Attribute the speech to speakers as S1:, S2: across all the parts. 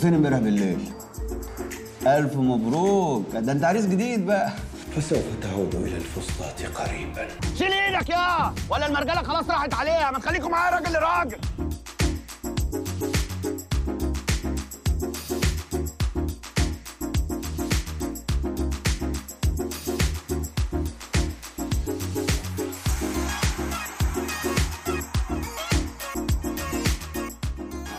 S1: فين امبارح بالليل؟ ألف مبروك ده أنت عريس جديد بقى فسوف تعود إلى الفسطاط قريبا شيل إيدك يا ولا المرجلة خلاص راحت عليها ما تخليكم معايا راجل لراجل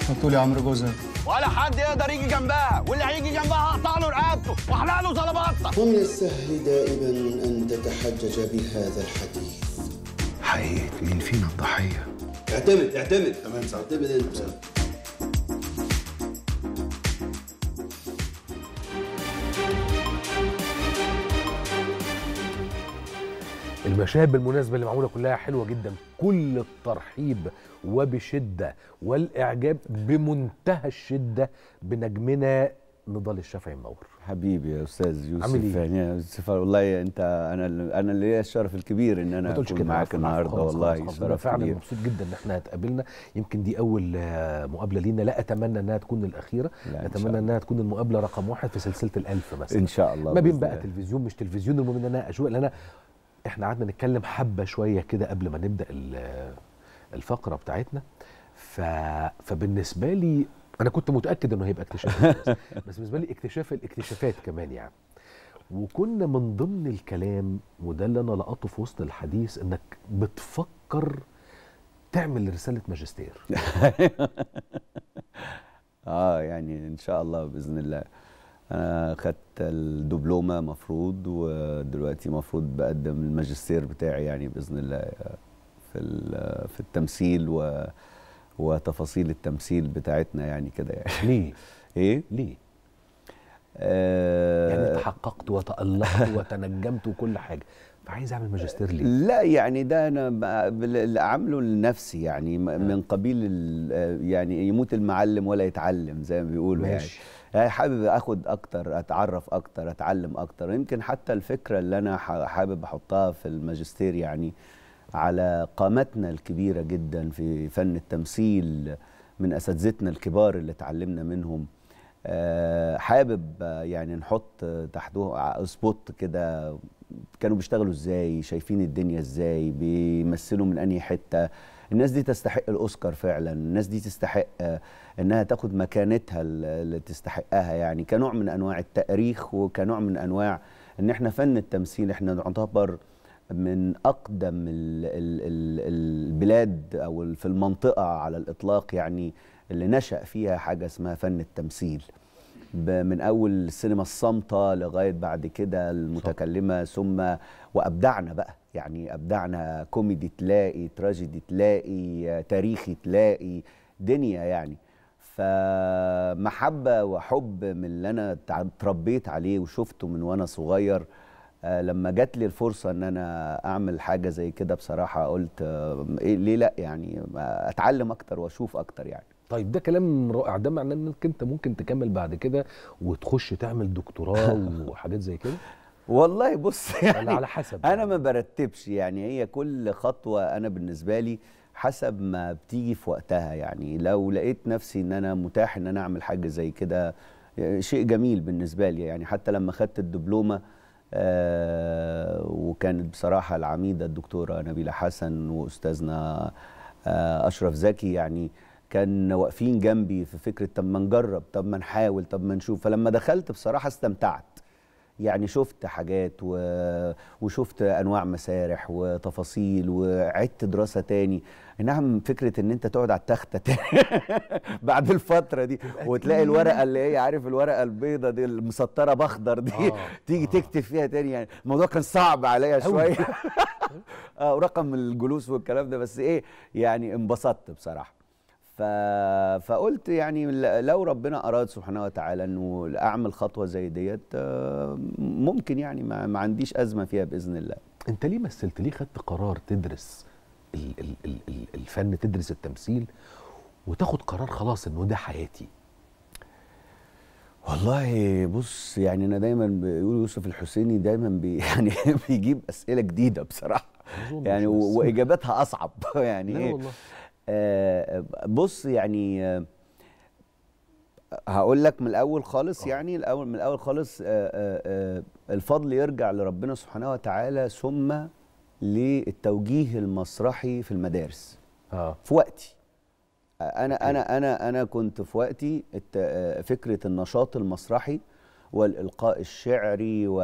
S1: حطوا لي عمرو جوزك ولا حد يقدر يجي جنبها واللي هيجي جنبها هقطع له رقبته واحلق له زلبطه من السهل دائما ان تتحجج بهذا الحديث حقيقة
S2: مين فينا الضحية؟ اعتمد اعتمد تمام اعتمد انت المشاهد بالمناسبه اللي معموله كلها حلوه جدا كل الترحيب وبشده والاعجاب بمنتهى الشده بنجمنا نضال الشافعي منور
S1: حبيبي يا استاذ يوسف عامل ايه؟ يعني والله انت انا انا اللي ليا الشرف الكبير ان انا اكون معاك النهارده والله شرف فعلا كبير. مبسوط جدا
S2: ان احنا اتقابلنا يمكن دي اول آه، مقابله لينا لا اتمنى انها تكون الاخيره لا اتمنى انها تكون المقابله رقم واحد في سلسله الالف مثلا ان شاء الله ما بين بقى تلفزيون مش تلفزيون المهم ان انا اشوف لان انا احنا قعدنا نتكلم حبه شويه كده قبل ما نبدا الفقره بتاعتنا ف... فبالنسبه لي انا كنت متاكد انه هيبقى اكتشاف بس بالنسبه لي اكتشاف الاكتشافات كمان يعني وكنا من ضمن الكلام وده اللي انا لقطه في وسط الحديث انك بتفكر تعمل رساله ماجستير
S1: اه يعني ان شاء الله باذن الله انا خدت الدبلومه مفروض ودلوقتي مفروض بقدم الماجستير بتاعي يعني باذن الله في في التمثيل و وتفاصيل التمثيل بتاعتنا يعني كده يعني ليه ايه ليه آه يعني تحققت وتألقت وتنجمت وكل حاجه فعايز اعمل ماجستير ليه؟ لا يعني ده انا عامله لنفسي يعني آه. من قبيل يعني يموت المعلم ولا يتعلم زي ما بيقولوا يعني. ماشي. يعني يعني حابب اخد اكتر اتعرف اكتر اتعلم اكتر يمكن حتى الفكره اللي انا حابب احطها في الماجستير يعني على قامتنا الكبيره جدا في فن التمثيل من اساتذتنا الكبار اللي اتعلمنا منهم آه، حابب يعني نحط تحته سبوت كده كانوا بيشتغلوا ازاي شايفين الدنيا ازاي بيمثلوا من انهي حته الناس دي تستحق الاوسكار فعلا الناس دي تستحق انها تاخد مكانتها اللي تستحقها يعني كنوع من انواع التاريخ وكنوع من انواع ان احنا فن التمثيل احنا نعتبر من اقدم ال ال ال البلاد او في المنطقه على الاطلاق يعني اللي نشا فيها حاجه اسمها فن التمثيل من اول السينما الصامته لغايه بعد كده المتكلمه ثم وابدعنا بقى يعني ابدعنا كوميدي تلاقي تراجيدي تلاقي تاريخي تلاقي دنيا يعني فمحبة وحب من اللي أنا اتربيت عليه وشفته من وأنا صغير آه، لما جات لي الفرصة أن أنا أعمل حاجة زي كده بصراحة قلت آه، إيه، ليه لأ يعني أتعلم أكتر وأشوف أكتر يعني
S2: طيب ده كلام رائع ده معناه انك انت ممكن تكمل بعد كده وتخش تعمل دكتوراه وحاجات زي كده
S1: والله بص يعني على حسب انا يعني. ما برتبش يعني هي كل خطوه انا بالنسبه لي حسب ما بتيجي في وقتها يعني لو لقيت نفسي ان انا متاح ان انا اعمل حاجه زي كده آه، شيء جميل بالنسبه لي يعني حتى لما خدت الدبلومه آه، وكانت بصراحه العميده الدكتوره نبيله حسن واستاذنا آه، اشرف زكي يعني كان واقفين جنبي في فكره طب ما نجرب طب ما نحاول طب ما نشوف فلما دخلت بصراحه استمتعت يعني شفت حاجات و... وشفت انواع مسارح وتفاصيل وعدت دراسه تاني نعم فكره ان انت تقعد على التخته بعد الفتره دي وتلاقي الورقه اللي هي عارف الورقه البيضه دي المسطره باخضر دي آه. تيجي آه. تكتب فيها تاني يعني الموضوع كان صعب عليا شويه اه ورقم الجلوس والكلام ده بس ايه يعني انبسطت بصراحه ف... فقلت يعني لو ربنا اراد سبحانه وتعالى انه اعمل خطوه زي ديت آه، ممكن يعني ما, ما عنديش ازمه فيها باذن الله
S2: انت ليه مثلت ليه خدت قرار تدرس الفن تدرس التمثيل وتاخد قرار خلاص انه ده حياتي
S1: والله بص يعني انا دايما بيقول يوسف الحسيني دايما بي يعني بيجيب اسئله جديده بصراحه يعني واجاباتها اصعب يعني ايه والله. آه بص يعني آه هقول لك من الاول خالص آه. يعني الاول من الاول خالص آه،, آه آه الفضل يرجع لربنا سبحانه وتعالى ثم للتوجيه المسرحي في المدارس آه. في وقتي انا أيوه. انا انا انا كنت في وقتي آه، فكره النشاط المسرحي والالقاء الشعري و...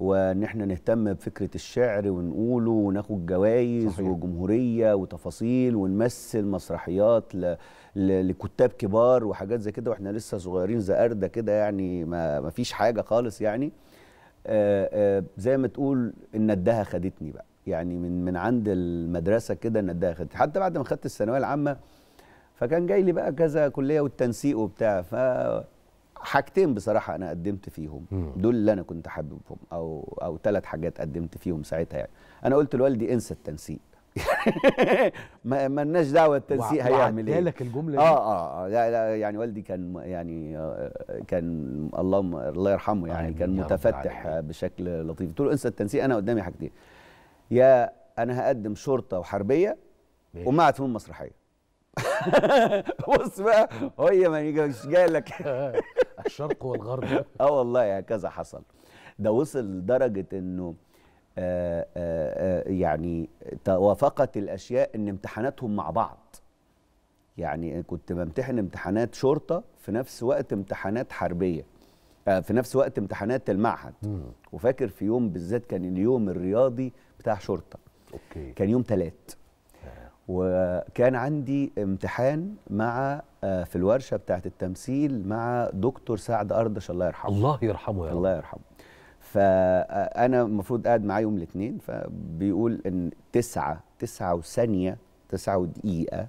S1: وان احنا نهتم بفكره الشعر ونقوله وناخد جوائز صحيح. وجمهوريه وتفاصيل ونمثل مسرحيات ل... ل... لكتاب كبار وحاجات زي كده واحنا لسه صغيرين زقرده كده يعني ما... ما فيش حاجه خالص يعني آآ آه، آآ آه، زي ما تقول ان الدها خدتني بقى يعني من من عند المدرسه كده نداها خدت حتى بعد ما خدت الثانويه العامه فكان جاي لي بقى كذا كليه والتنسيق وبتاع ف حاجتين بصراحه انا قدمت فيهم دول اللي انا كنت حاببهم او او ثلاث حاجات قدمت فيهم ساعتها يعني انا قلت لوالدي انسى التنسيق ما مالناش دعوه التنسيق هيعمل ايه لك الجمله اه اه, آه يعني والدي كان يعني آه، كان الله الله يرحمه يعني كان متفتح بشكل لطيف قلت له انسى التنسيق انا قدامي حاجتين يا انا هقدم شرطه وحربيه ومع فنون مسرحيه بص بقى هي ما مش جاي لك الشرق والغرب اه والله هكذا يعني حصل ده وصل لدرجه انه آآ آه، آآ آه، آه، يعني توافقت الاشياء ان امتحاناتهم مع بعض يعني كنت بمتحن امتحانات شرطه في نفس وقت امتحانات حربيه في نفس وقت امتحانات المعهد وفاكر في يوم بالذات كان اليوم الرياضي بتاع شرطه اوكي كان يوم ثلاث آه. وكان عندي امتحان مع آه، في الورشه بتاعه التمثيل مع دكتور سعد اردش الله يرحمه الله يرحمه يا رب الله يرحمه فانا آه، المفروض قاعد معاه يوم الاثنين فبيقول ان تسعة تسعة وثانية تسعة ودقيقة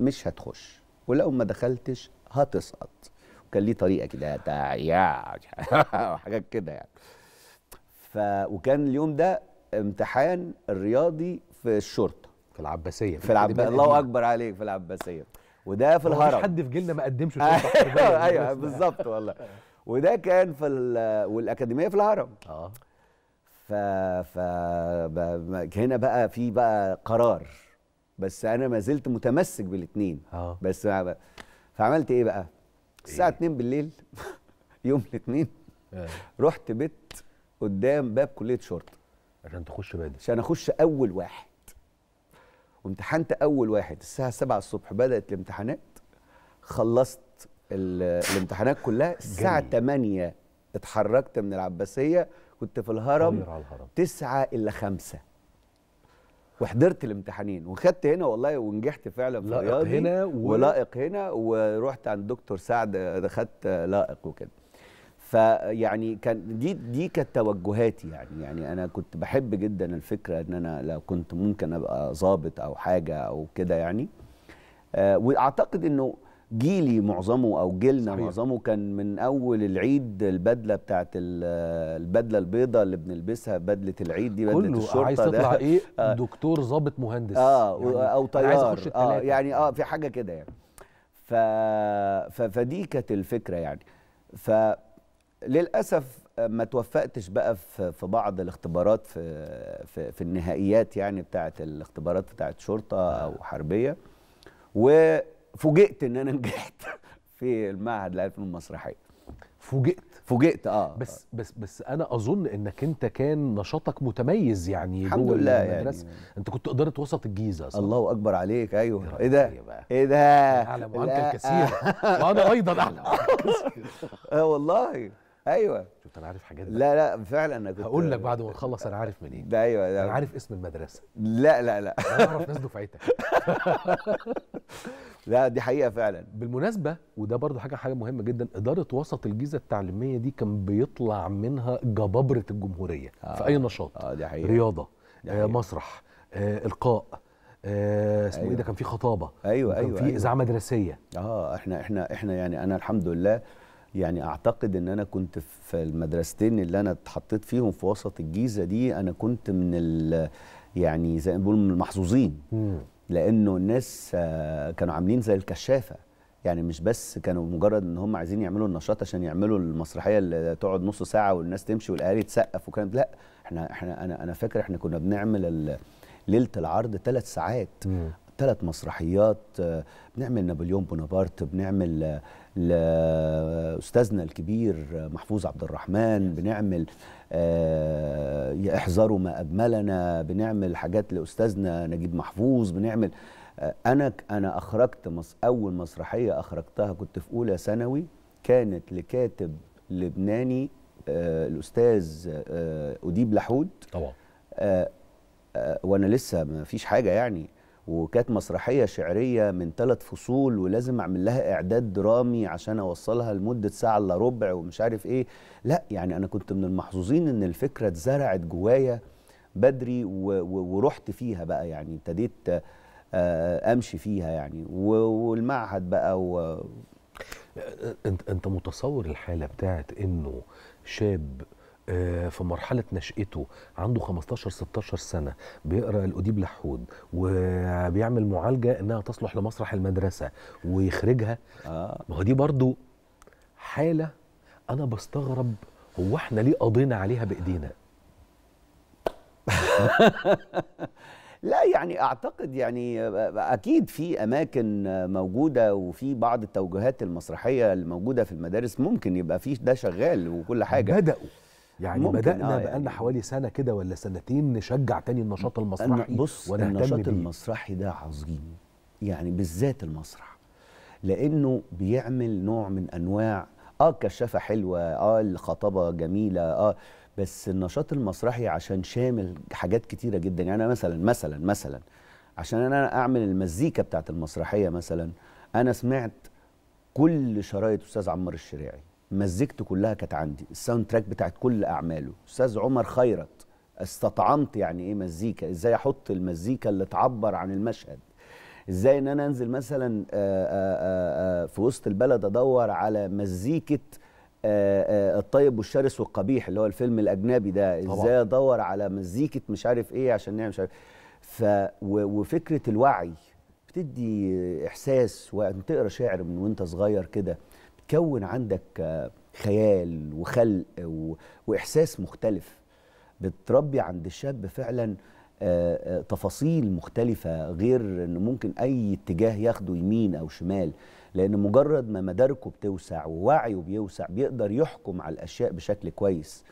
S1: مش هتخش ولو ما دخلتش هتسقط وكان ليه طريقة كده تاع حاجات كده يعني ف وكان اليوم ده امتحان الرياضي في الشرطه في العباسيه في العباسيه الله اكبر عليك في العباسيه وده في الهرم
S2: حد في جيلنا ما قدمش ايوه ايوه بالظبط
S1: والله وده كان في والاكاديميه في الهرم اه ف ف هنا بقى في بقى قرار بس انا ما زلت متمسك بالاثنين اه بس بقى. فعملت ايه بقى؟ الساعه إيه؟ 2 بالليل يوم الاثنين آه. رحت بيت قدام باب كليه شرطه عشان تخش بدري عشان اخش اول واحد وامتحنت اول واحد الساعه 7 الصبح بدات الامتحانات خلصت الامتحانات كلها الساعه 8 اتحركت من العباسيه كنت في الهرم 9 الا 5 وحضرت الامتحانين وخدت هنا والله ونجحت فعلا في لائق هنا و... ولائق هنا ورحت عند دكتور سعد دخلت لائق وكده فيعني كان دي دي كانت توجهاتي يعني يعني انا كنت بحب جدا الفكره ان انا لو كنت ممكن ابقى ظابط او حاجه او كده يعني آه، واعتقد انه جيلي معظمه او جيلنا صحيح. معظمه كان من اول العيد البدله بتاعت البدله البيضاء اللي بنلبسها بدله العيد دي بدله كله الشرطه عايز تطلع ايه
S2: آه. دكتور ظابط مهندس اه يعني آه، او طيار عايز أخش اه
S1: يعني اه في حاجه كده يعني ف... فدي كانت الفكره يعني ف للاسف ما توفقتش بقى في بعض الاختبارات في في, في النهائيات يعني بتاعه الاختبارات بتاعه شرطه او حربيه وفوجئت ان انا نجحت في المعهد للفنون المسرحيه فوجئت فوجئت اه بس بس بس انا اظن انك انت
S2: كان نشاطك متميز يعني الحمد لله يعني. المدرسه يعني. انت كنت اداره وسط الجيزه صح؟ الله
S1: اكبر عليك ايوه ايه ده ايه ده اعلم عنك الكثير وانا ايضا اعلم اه والله ايوه شفت انا عارف حاجات لا لا فعلا انا كنت هقول
S2: لك بعد ما نخلص انا عارف منين ده ايوه ده انا أيوة. عارف اسم المدرسه لا لا لا انا اعرف ناس دفعتك لا دي حقيقه فعلا بالمناسبه وده برضو حاجه حاجه مهمه جدا اداره وسط الجيزه التعليميه دي كان بيطلع منها جبابره الجمهوريه آه. في اي نشاط آه دي حقيقة. رياضه دي آه، حقيقة. آه مسرح آه القاء آه اسمه أيوة. ايه ده أيوة. كان في خطابه ايوه كان ايوه كان في أيوة. اذاعه
S1: أيوة. مدرسيه اه احنا احنا احنا يعني انا الحمد لله يعني اعتقد ان انا كنت في المدرستين اللي انا اتحطيت فيهم في وسط الجيزه دي انا كنت من ال يعني زي ما بيقولوا من المحظوظين لانه الناس آه، كانوا عاملين زي الكشافه يعني مش بس كانوا مجرد ان هم عايزين يعملوا النشاط عشان يعملوا المسرحيه اللي تقعد نص ساعه والناس تمشي والاهالي تسقف وكلام لا احنا احنا انا انا فاكر احنا كنا بنعمل ليله العرض ثلاث ساعات ثلاث مسرحيات آه، بنعمل نابليون بونابرت بنعمل آه، لاستاذنا الكبير محفوظ عبد الرحمن بنعمل احذروا آه، ما اجملنا بنعمل حاجات لاستاذنا نجيب محفوظ بنعمل آه، انا انا اخرجت اول مسرحيه اخرجتها كنت في اولى ثانوي كانت لكاتب لبناني آه، الاستاذ اديب لحود طبعا وانا لسه ما فيش حاجه يعني وكانت مسرحيه شعريه من ثلاث فصول ولازم اعمل لها اعداد درامي عشان اوصلها لمده ساعه الا ربع ومش عارف ايه لا يعني انا كنت من المحظوظين ان الفكره اتزرعت جوايا بدري ورحت فيها بقى يعني ابتديت آه، امشي فيها يعني والمعهد بقى و
S2: انت انت متصور الحاله بتاعت انه شاب آه، في مرحله نشاته عنده 15 16 سنه بيقرا الاديب لحود وبيعمل معالجه انها تصلح لمسرح المدرسه ويخرجها آه. ما هو دي برضو حاله انا بستغرب هو احنا ليه قضينا عليها بايدينا
S1: لا يعني اعتقد يعني اكيد في اماكن موجوده وفي بعض التوجهات المسرحيه الموجوده في المدارس ممكن يبقى في ده شغال وكل حاجه بداوا يعني ممكن بدانا آه بقالنا يعني
S2: حوالي سنه كده ولا سنتين نشجع تاني النشاط المسرحي بص النشاط بيه.
S1: المسرحي ده عظيم يعني بالذات المسرح لانه بيعمل نوع من انواع اه الكشافه حلوه اه الخطابه جميله اه بس النشاط المسرحي عشان شامل حاجات كتيره جدا يعني انا مثلا مثلا مثلا عشان انا اعمل المزيكا بتاعت المسرحيه مثلا انا سمعت كل شرايط استاذ عمار الشريعي مزجته كلها كانت عندي الساوند تراك بتاعت كل اعماله استاذ عمر خيرت استطعمت يعني ايه مزيكا ازاي احط المزيكا اللي تعبر عن المشهد ازاي ان انا انزل مثلا آآ آه، آآ آه، آه، في وسط البلد ادور على مزيكه الطيب والشرس والقبيح اللي هو الفيلم الاجنبي ده طبعا. ازاي ادور على مزيكه مش عارف ايه عشان نعمل مش عارف ف وفكره الوعي بتدي احساس وانت تقرا شعر من وانت صغير كده بتكون عندك آه، خيال وخلق واحساس مختلف بتربي عند الشاب فعلا آه، آه، تفاصيل مختلفة غير ان ممكن أي اتجاه ياخده يمين أو شمال لأن مجرد ما مداركه بتوسع ووعيه بيوسع بيقدر يحكم على الأشياء بشكل كويس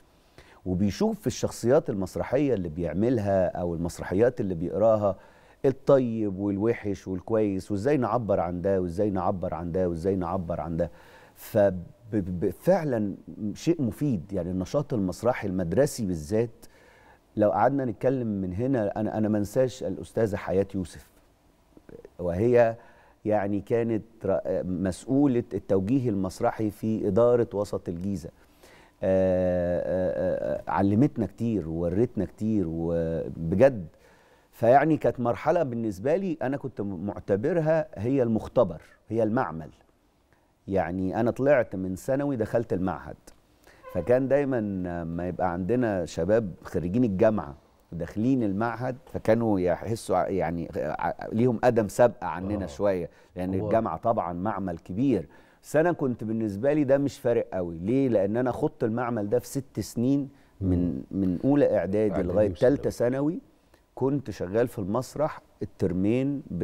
S1: وبيشوف في الشخصيات المسرحية اللي بيعملها أو المسرحيات اللي بيقراها الطيب والوحش والكويس وازاي نعبر عن ده وازاي نعبر عن ده وازاي نعبر عن ده ففعلا شيء مفيد يعني النشاط المسرحي المدرسي بالذات لو قعدنا نتكلم من هنا انا انا ما انساش الاستاذه حياه يوسف وهي يعني كانت مسؤوله التوجيه المسرحي في اداره وسط الجيزه آآ آآ علمتنا كتير وورتنا كتير وبجد فيعني كانت مرحله بالنسبه لي انا كنت معتبرها هي المختبر هي المعمل يعني انا طلعت من ثانوي دخلت المعهد فكان دايما ما يبقى عندنا شباب خريجين الجامعه داخلين المعهد فكانوا يحسوا يعني ليهم ادم سابقه عننا أوه. شويه لان أوه. الجامعه طبعا معمل كبير سنه كنت بالنسبه لي ده مش فارق قوي ليه لان انا خضت المعمل ده في ست سنين من من اولى اعدادي, إعدادي لغايه ثالثه ثانوي كنت شغال في المسرح الترمين ب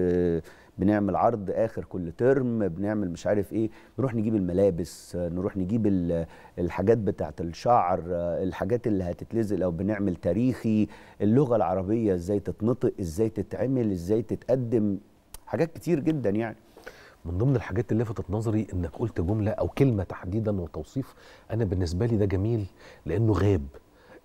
S1: بنعمل عرض اخر كل ترم بنعمل مش عارف ايه نروح نجيب الملابس نروح نجيب الحاجات بتاعه الشعر الحاجات اللي هتتلزق لو بنعمل تاريخي اللغه العربيه ازاي تتنطق ازاي تتعمل ازاي تتقدم حاجات كتير جدا يعني من ضمن الحاجات اللي لفتت نظري انك قلت جمله او كلمه
S2: تحديدا وتوصيف انا بالنسبه لي ده جميل لانه غاب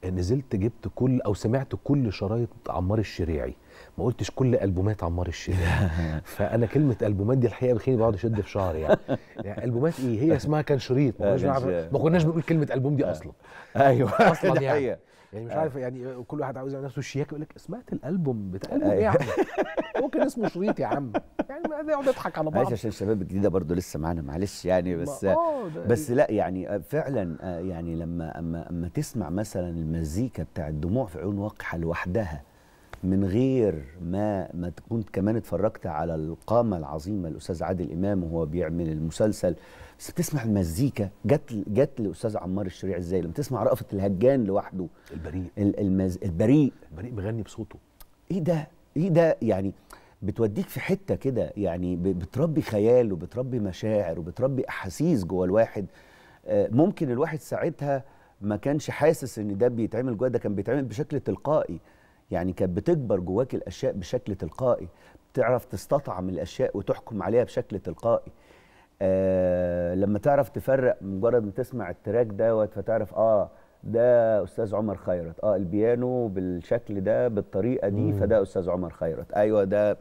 S2: نزلت جبت كل او سمعت كل شرايط عمار الشريعي ما قلتش كل البومات عمار الشريف فانا كلمه البومات دي الحقيقه بخيني بقعد اشد في شعري يعني. يعني البومات ايه هي اسمها كان شريط ما آه، كناش ما كناش بنقول كلمه البوم دي اصلا ايوه اصلا يعني يعني مش آه. عارف يعني كل واحد عاوز على نفسه شياك يقول لك سمعت الالبوم بتاع البوم ايه يا أيوه. عم ممكن اسمه شريط يا عم يعني نقعد نضحك على بعض عشان
S1: الشباب الجديده برضه لسه معانا معلش يعني بس آه، بس لا يعني فعلا يعني لما اما اما تسمع مثلا المزيكا بتاع الدموع في عيون وقحه لوحدها من غير ما ما كنت كمان اتفرجت على القامه العظيمه الاستاذ عادل امام وهو بيعمل المسلسل بس بتسمع المزيكا جت جت لاستاذ عمار الشريع ازاي لما تسمع رأفت الهجان لوحده البريء المز... البريء البريء مغني بصوته ايه ده ايه ده يعني بتوديك في حته كده يعني بتربي خيال وبتربي مشاعر وبتربي احاسيس جوه الواحد آه، ممكن الواحد ساعتها ما كانش حاسس ان ده بيتعمل جوه ده كان بيتعمل بشكل تلقائي يعني كانت بتكبر جواك الاشياء بشكل تلقائي بتعرف تستطعم الاشياء وتحكم عليها بشكل تلقائي آه لما تعرف تفرق مجرد ما تسمع التراك دوت فتعرف اه ده استاذ عمر خيرت اه البيانو بالشكل ده بالطريقه دي فده استاذ عمر خيرت ايوه ده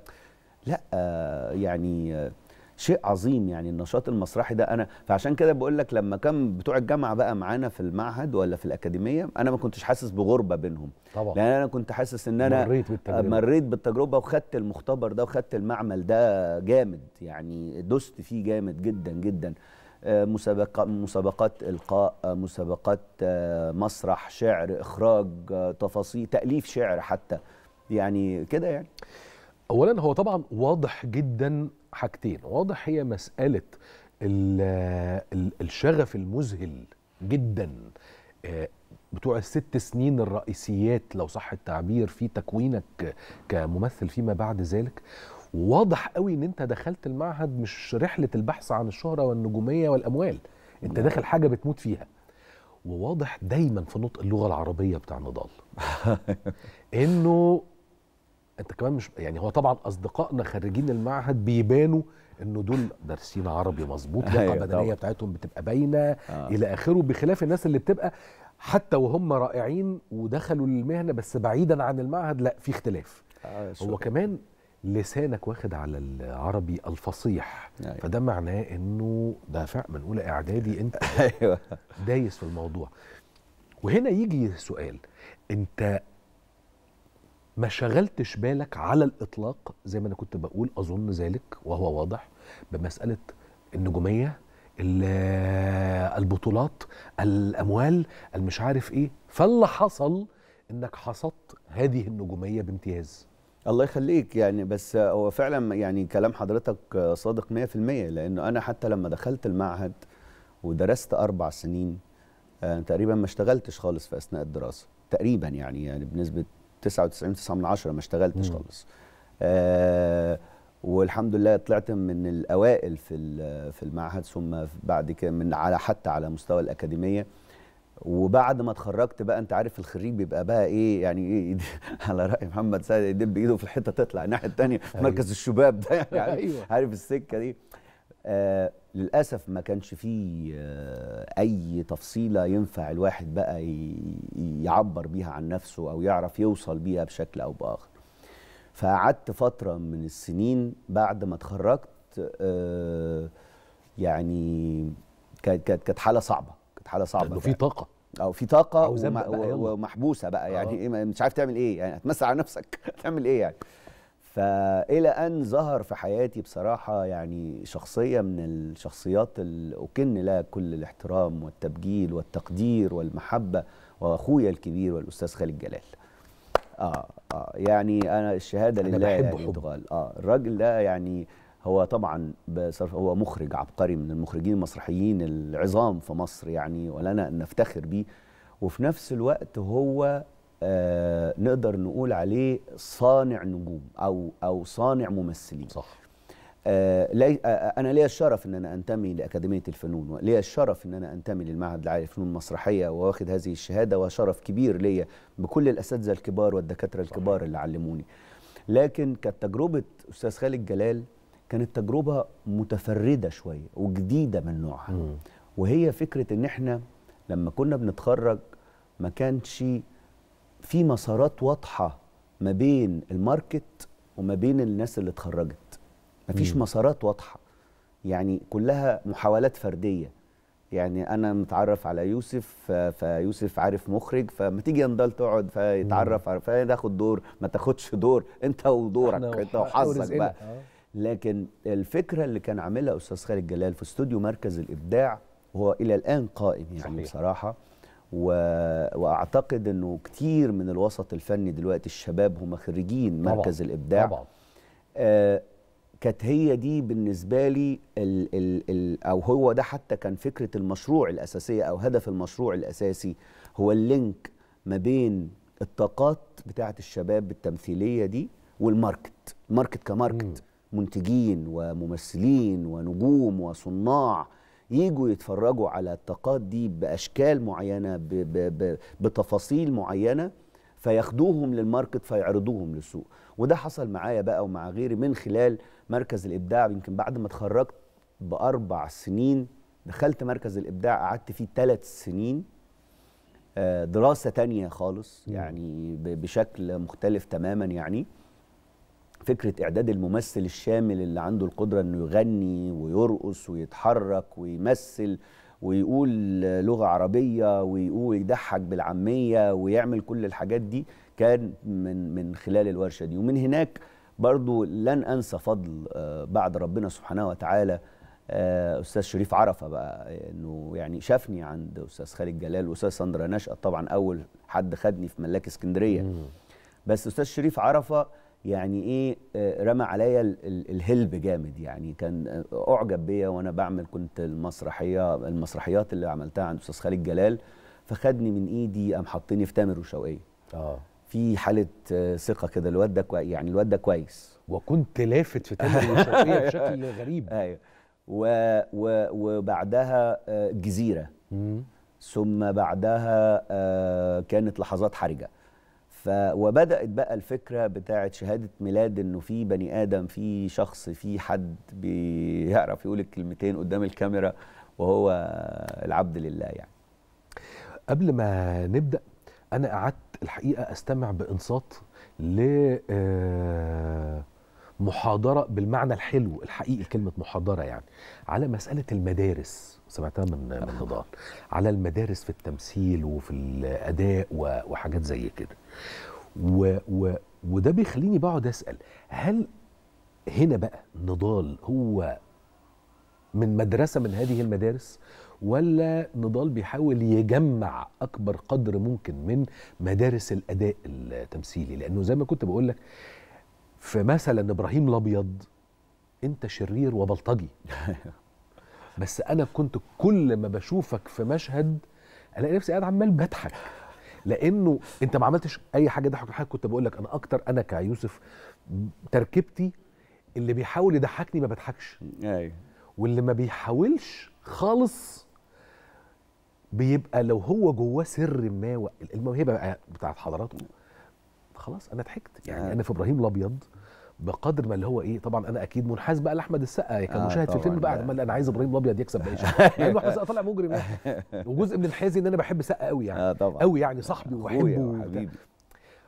S1: لا آه يعني آه شيء عظيم يعني النشاط المسرحي ده انا فعشان كده بقول لك لما كان بتوع الجامعه بقى معانا في المعهد ولا في الاكاديميه انا ما كنتش حاسس بغربه بينهم طبعا لان انا كنت حاسس ان انا مريت بالتجربه مريت بالتجربه وخدت المختبر ده وخدت المعمل ده جامد يعني دست فيه جامد جدا جدا آه، مسابقة مسابقات إلقاء آه، مسابقات آه، مسرح شعر إخراج تفاصيل تأليف شعر حتى يعني كده يعني أولا هو طبعا
S2: واضح جدا حاجتين واضح هي مساله الشغف المذهل جدا آه، بتوع الست سنين الرئيسيات لو صح التعبير في تكوينك كممثل فيما بعد ذلك واضح قوي ان انت دخلت المعهد مش رحله البحث عن الشهره والنجوميه والاموال انت نعم. داخل حاجه بتموت فيها وواضح دايما في نطق اللغه العربيه بتاع نضال انه انت كمان مش يعني هو طبعا اصدقائنا خريجين المعهد بيبانوا انه دول دارسين عربي مظبوط اللغه أيوة، البدنيه بتاعتهم بتبقى باينه آه. الى اخره بخلاف الناس اللي بتبقى حتى وهم رائعين ودخلوا المهنه بس بعيدا عن المعهد لا في اختلاف آه هو كمان لسانك واخد على العربي الفصيح أيوة. فده معناه انه ده من اولى اعدادي انت أيوة. دايس في الموضوع وهنا يجي سؤال انت ما شغلتش بالك على الاطلاق زي ما انا كنت بقول اظن ذلك وهو واضح بمساله النجوميه البطولات الاموال المش عارف ايه فاللي حصل انك حصدت هذه النجوميه بامتياز
S1: الله يخليك يعني بس هو فعلا يعني كلام حضرتك صادق 100% لانه انا حتى لما دخلت المعهد ودرست اربع سنين آه، تقريبا ما اشتغلتش خالص في اثناء الدراسه تقريبا يعني يعني بنسبه 99 من 10 ما اشتغلتش خالص آه والحمد لله طلعت من الاوائل في في المعهد ثم بعد كده من على حتى على مستوى الاكاديميه وبعد ما اتخرجت بقى انت عارف الخريج بيبقى بقى ايه يعني ايه على راي محمد سعد يدب ايده في الحته تطلع الناحيه الثانيه مركز أيوه. الشباب ده يعني عارف, أيوه. عارف السكه دي آه للاسف ما كانش فيه آه، اي تفصيله ينفع الواحد بقى يعبر بيها عن نفسه او يعرف يوصل بيها بشكل او باخر فقعدت فتره من السنين بعد ما اتخرجت آه، يعني كانت كانت حاله صعبه كانت حاله صعبه لانه في طاقه او في طاقه ومحبوسه بقى يعني آه. إيه، مش عارف تعمل ايه يعني هتمسح على نفسك هتعمل ايه يعني فإلى أن ظهر في حياتي بصراحة يعني شخصية من الشخصيات اللي أكن لها كل الاحترام والتبجيل والتقدير والمحبة وأخويا الكبير والأستاذ خالد جلال آه, آه يعني أنا الشهادة أنا لله بحب يعني آه الراجل ده يعني هو طبعا بصرف هو مخرج عبقري من المخرجين المسرحيين العظام في مصر يعني ولنا أن نفتخر بيه وفي نفس الوقت هو آه، نقدر نقول عليه صانع نجوم او او صانع ممثلين صح آه, آه،, آه، انا ليا الشرف ان انا انتمي لاكاديميه الفنون وليا الشرف ان انا انتمي للمعهد العالي للفنون المسرحيه واخد هذه الشهاده وشرف كبير ليا بكل الاساتذه الكبار والدكاتره الكبار اللي علموني لكن كانت تجربه استاذ خالد جلال كانت تجربه متفرده شويه وجديده من نوعها م. وهي فكره ان احنا لما كنا بنتخرج ما كانش في مسارات واضحه ما بين الماركت وما بين الناس اللي اتخرجت مفيش فيش مسارات واضحه يعني كلها محاولات فرديه يعني انا متعرف على يوسف فيوسف عارف مخرج فما تيجي ينضل تقعد فيتعرف فياخد دور ما تاخدش دور انت ودورك انت وحظك بقى اه. لكن الفكره اللي كان عاملها استاذ خالد جلال في استوديو مركز الابداع وهو الى الان قائم يعني صحيح. بصراحه و... واعتقد انه كتير من الوسط الفني دلوقتي الشباب هم خريجين مركز طبعا. الابداع طبعا آه كانت هي دي بالنسبه لي ال ال ال او هو ده حتى كان فكره المشروع الاساسيه او هدف المشروع الاساسي هو اللينك ما بين الطاقات بتاعه الشباب التمثيليه دي والماركت الماركت كماركت مم. منتجين وممثلين ونجوم وصناع يجوا يتفرجوا على الطاقات دي باشكال معينه بـ بـ بـ بتفاصيل معينه فياخدوهم للماركت فيعرضوهم للسوق وده حصل معايا بقى ومع غيري من خلال مركز الابداع يمكن بعد ما اتخرجت باربع سنين دخلت مركز الابداع قعدت فيه ثلاث سنين آه، دراسه تانية خالص يعني بشكل مختلف تماما يعني فكره اعداد الممثل الشامل اللي عنده القدره انه يغني ويرقص ويتحرك ويمثل ويقول لغه عربيه ويقول يضحك بالعاميه ويعمل كل الحاجات دي كان من من خلال الورشه دي ومن هناك برضو لن انسى فضل آه، بعد ربنا سبحانه وتعالى آه، استاذ شريف عرفه بقى انه يعني شافني عند استاذ خالد جلال واستاذ ساندرا نشأة طبعا اول حد خدني في ملاك اسكندريه بس استاذ شريف عرفه يعني ايه آه، رمى عليا الهلب جامد يعني كان آه، اعجب بيا وانا بعمل كنت المسرحيه المسرحيات اللي عملتها عند استاذ خالد جلال فخدني من ايدي قام حطني في تامر وشوقيه اه في حاله آه، ثقه كده الواد ده يعني الواد ده كويس وكنت لافت في تامر وشوقيه بشكل غريب ايوه و و وبعدها الجزيره ثم بعدها كانت لحظات حرجه وبدات بقى الفكره بتاعه شهاده ميلاد انه في بني ادم في شخص في حد بيعرف يقول الكلمتين قدام الكاميرا وهو العبد لله يعني قبل ما نبدا انا قعدت الحقيقه
S2: استمع بانصات ل آه، محاضره بالمعنى الحلو الحقيقي لكلمه محاضره يعني على مساله المدارس سمعتها من من آه. نضال على المدارس في التمثيل وفي الاداء وحاجات زي كده و و وده بيخليني بقعد اسال هل هنا بقى نضال هو من مدرسه من هذه المدارس ولا نضال بيحاول يجمع اكبر قدر ممكن من مدارس الاداء التمثيلي لانه زي ما كنت بقول لك فمثلا ابراهيم الابيض انت شرير وبلطجي بس انا كنت كل ما بشوفك في مشهد الاقي نفسي قاعد عمال بضحك لانه انت ما عملتش اي حاجه ضحك حاجه كنت بقول لك انا اكتر انا كيوسف تركيبتي اللي بيحاول يضحكني ما بضحكش ايوه واللي ما بيحاولش خالص بيبقى لو هو جواه سر ما الموهبه بتاعت حضراتكم خلاص انا ضحكت يعني آه. انا في ابراهيم الابيض بقدر ما اللي هو ايه طبعا انا اكيد منحاز بقى لاحمد السقا يعني آه، كمشاهد آه في الفيلم بقى ما انا عايز ابراهيم الابيض يكسب بقى شيء لانه احمد السقا طالع مجرم يعني وجزء من انحيازي ان انا بحب سقا قوي يعني آه طبعا قوي يعني صاحبي وبحبه حبيبي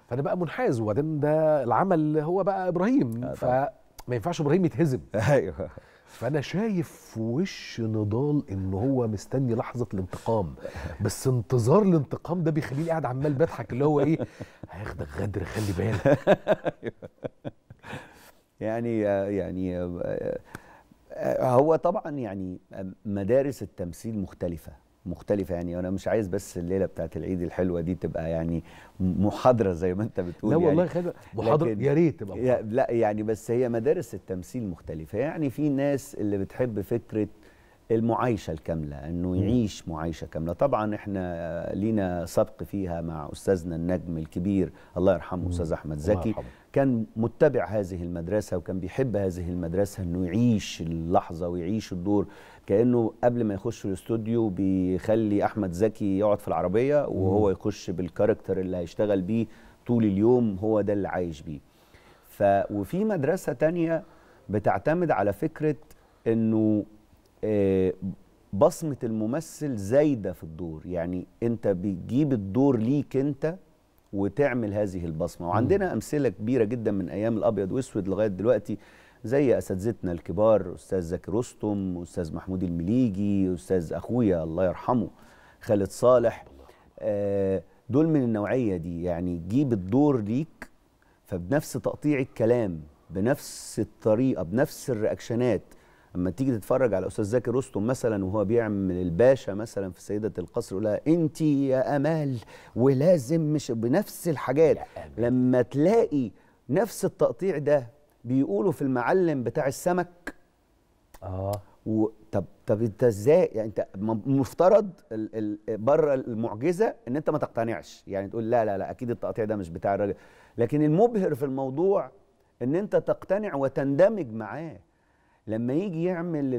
S2: فانا بقى منحاز وبعدين ده العمل هو بقى ابراهيم آه فما ينفعش ابراهيم يتهزم ايوه فانا شايف في وش نضال ان هو مستني لحظه الانتقام بس انتظار الانتقام ده بيخليني قاعد عمال بضحك اللي هو ايه هياخدك غدر خلي بالك أيوه.
S1: يعني آه، يعني آه، آه، هو طبعا يعني مدارس التمثيل مختلفه مختلفه يعني انا مش عايز بس الليله بتاعت العيد الحلوه دي تبقى يعني محاضره زي ما انت بتقول لا يعني والله خلوة محاضره يا ريت تبقى لا يعني بس هي مدارس التمثيل مختلفه يعني في ناس اللي بتحب فكره المعايشه الكامله انه يعيش معايشه كامله طبعا احنا لينا سبق فيها مع استاذنا النجم الكبير الله يرحمه استاذ احمد زكي كان متبع هذه المدرسه وكان بيحب هذه المدرسه انه يعيش اللحظه ويعيش الدور كانه قبل ما يخش الاستوديو بيخلي احمد زكي يقعد في العربيه وهو يخش بالكاركتر اللي هيشتغل بيه طول اليوم هو ده اللي عايش بيه ف وفي مدرسه تانية بتعتمد على فكره انه آه، بصمة الممثل زايدة في الدور يعني أنت بتجيب الدور ليك أنت وتعمل هذه البصمة وعندنا أمثلة كبيرة جدا من أيام الأبيض وأسود لغاية دلوقتي زي أساتذتنا الكبار أستاذ زكي رستم أستاذ محمود المليجي أستاذ أخويا الله يرحمه خالد صالح آه، دول من النوعية دي يعني جيب الدور ليك فبنفس تقطيع الكلام بنفس الطريقة بنفس الرياكشنات اما تيجي تتفرج على استاذ زكي رستم مثلا وهو بيعمل الباشا مثلا في سيده القصر يقول لها انت يا امال ولازم مش بنفس الحاجات لما تلاقي نفس التقطيع ده بيقولوا في المعلم بتاع السمك اه و... طب طب انت ازاي يعني انت مفترض ال... ال... بره المعجزه ان انت ما تقتنعش يعني تقول لا لا لا اكيد التقطيع ده مش بتاع الراجل لكن المبهر في الموضوع ان انت تقتنع وتندمج معاه لما يجي يعمل